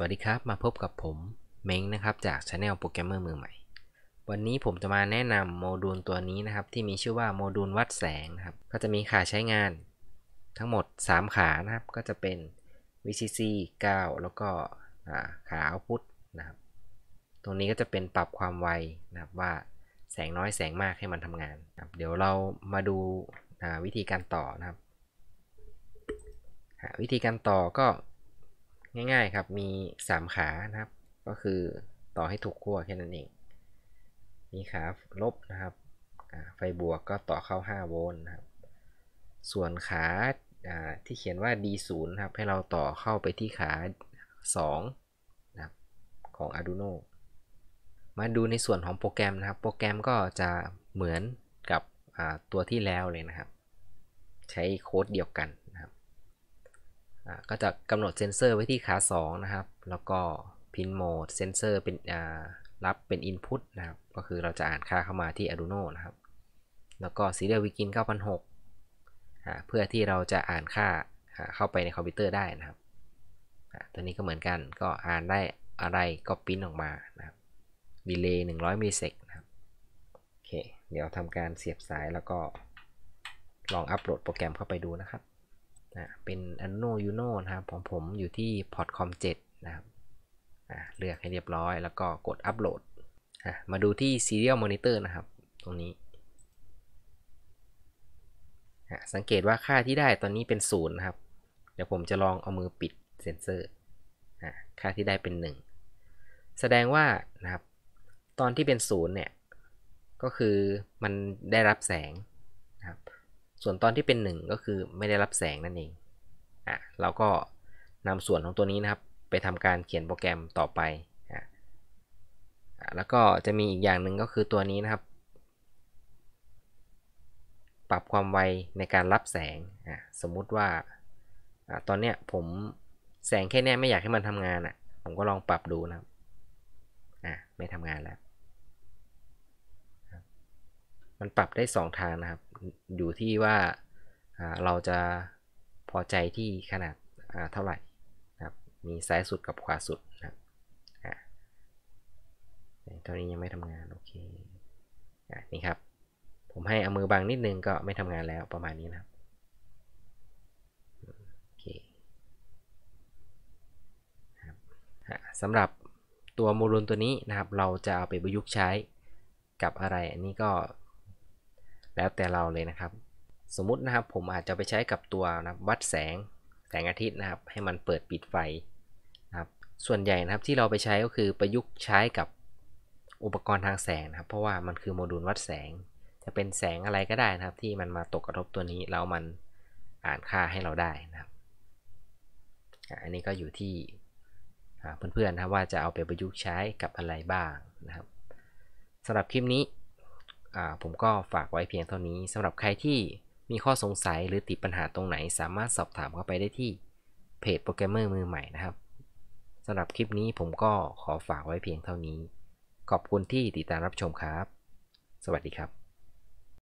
วัสดีครับ มาพบกับผมเม้งนะครับจากช anel โปรแกรมเมอร์มือใหม่ วันนี้ผมจะมาแนะนำโมดูลตัวนี้นะครับ ที่มีชื่อว่า โมดูลวัดแสงนะครับ ก็จะมีขาใช้งาน ทั้งหมด 3 ขานะครับ ก็จะเป็น VCC 9 แล้วก็ขาเอาพุทนะครับ ตรงนี้ก็จะเป็นปรับความไวนะครับว่าแสงน้อยแสงมากให้มันทำงานนเดี๋ยวเรามาดูวิธีการต่อนะครับวิธีการต่อก็ง่ายๆครับมี 3 ขานะครับก็คือต่อให้ถูกขั้วแค่นั้นเอง มีขาลบนะครับไฟบวกก็ต่อเข้า 5 โวลต์นะครับส่วนขาที่เขียนว่า D0 นะครับให้เราต่อเข้าไปที่ขา2นะครับของ Arduino มาดูในส่วนของโปรแกรมนะครับโปรแกรมก็จะเหมือนกับตัวที่แล้วเลยนะครับ ใช้โค้ดเดียวกันก็จะกำหนดเซนเซอร์ไว้ที่ขา 2 นะครับ แล้วก็พินโหมดเซนเซอร์เป็นรับเป็น Input นะครับ ก็คือเราจะอ่านค่าเข้ามาที่ Arduino นะครับ แล้วก็ Serial Begin 9006เพื่อที่เราจะอ่านค่าเข้าไปในคอมพิวเตอร์ได้นะครับตัวนี้ก็เหมือนกัน ก็อ่านได้อะไรก็พิมพ์ออกมานะครับดีเลย์100มิลลิเซกนะครับโอเคเดี๋ยวทำการเสียบสายแล้วก็ลองอัปโหลดโปรแกรมเข้าไปดูนะครับนะเป็น Arduino Uno นะครับของผมอยู่ที่ Portcom 7 นะครับ เลือกให้เรียบร้อย แล้วก็กดอัปโหลดมาดูที่ Serial Monitor นะครับ ตรงนี้ สังเกตว่าค่าที่ได้ตอนนี้เป็นศูนย์นะครับ เดี๋ยวผมจะลองเอามือปิดเซนเซอร์ ค่าที่ได้เป็น 1 แสดงว่า นะครับ ตอนที่เป็นศูนย์เนี่ย ก็คือมันได้รับแสงส่วนตอนที่เป็น 1 ก็คือไม่ได้รับแสงนั่นเอง อ่ะ เราก็นำส่วนของตัวนี้นะครับไปทำการเขียนโปรแกรมต่อไป อ่ะ แล้วก็จะมีอีกอย่างหนึ่งก็คือตัวนี้นะครับ ปรับความไวในการรับแสง อ่ะ สมมุติว่า อ่ะตอนเนี้ยผมแสงแค่แนี้ไม่อยากให้มันทำงานอ่ะ ผมก็ลองปรับดูนะครับ อ่ะ ไม่ทำงานแล้ว มันปรับได้ 2 ทางนะครับอยู่ที่ว่าเราจะพอใจที่ขนาดเท่าไหร่นะครับมีซ้ายสุดกับขวาสุดนะครับตอนนี้ยังไม่ทำงาน โอเคนี่ครับ ผมให้อามือบังนิดนึงก็ไม่ทำงานแล้วประมาณนี้นะครับ โอเค สำหรับตัวโมดูลตัวนี้นะครับ เราจะเอาไปประยุกต์ใช้กับอะไร อันนี้ก็แล้วแต่เราเลยนะครับ สมมุตินะครับผมอาจจะไปใช้กับตัวนะวัดแสงแสงอาทิตย์นะครับ ให้มันเปิดปิดไฟนะครับส่วนใหญ่นะครับที่เราไปใช้ก็คือประยุกต์ใช้กับอุปกรณ์ทางแสงนะครับ เพราะว่ามันคือโมดูลวัดแสงจะเป็นแสงอะไรก็ได้นะครับ ที่มันมาตกกระทบตัวนี้แล้วมันอ่านค่าให้เราได้นะครับอันนี้ก็อยู่ที่เพื่อนๆนะว่าจะเอาไปประยุกต์ใช้กับอะไรบ้างนะครับสำหรับคลิปนี้ผมก็ฝากไว้เพียงเท่านี้สำหรับใครที่มีข้อสงสัยหรือติดปัญหาตรงไหน สามารถสอบถามเข้าไปได้ที่เพจโปรแกรมเมอร์มือใหม่นะครับสำหรับคลิปนี้ผมก็ขอฝากไว้เพียงเท่านี้ ขอบคุณที่ติดตามรับชมครับ สวัสดีครับ